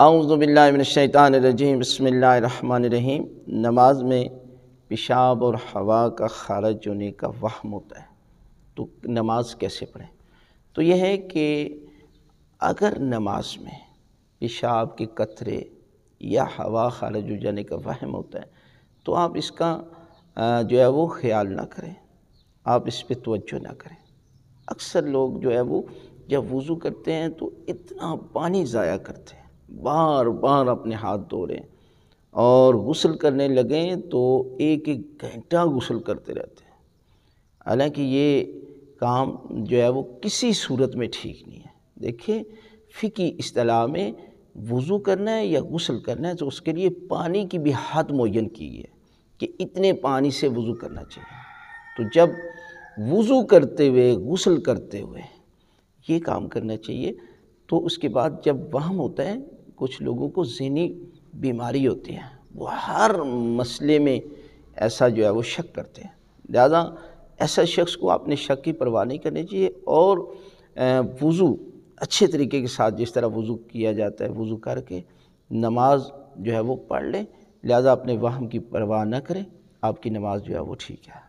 आउज़बिल्लिनशैतानरजीम बसमीम नमाज में पेशाब और हवा का खारज होने का वहम होता है तो नमाज कैसे पढ़ें तो यह है कि अगर नमाज में पेशाब के कतरे या हवा खारज हो जाने का वहम होता है तो आप इसका जो है वो ख्याल ना करें आप इस पर तोज्जो ना करें अक्सर लोग जो है वो जब वज़ू करते हैं तो इतना पानी ज़ाया करते हैं बार बार अपने हाथ धो रहे हैं और गसल करने लगें तो एक एक घंटा गसल करते रहते हैं हालांकि ये काम जो है वो किसी सूरत में ठीक नहीं है देखिए फ़िकी अतलाह में वज़ू करना है या गसल करना है तो उसके लिए पानी की भी हद मुन की है कि इतने पानी से वज़ू करना चाहिए तो जब वज़ू करते हुए गसल करते हुए ये काम करना चाहिए तो उसके बाद जब वहम होता है कुछ लोगों को जहनी बीमारी होती है वो हर मसले में ऐसा जो है वो शक करते हैं लिहाजा ऐसा शख्स को आपने शक की परवाह नहीं करनी चाहिए और वज़ू अच्छे तरीके के साथ जिस तरह वज़ू किया जाता है वज़ू करके नमाज जो है वो पढ़ लें लिहाजा अपने वहम की परवाह न करें आपकी नमाज जो है वो ठीक है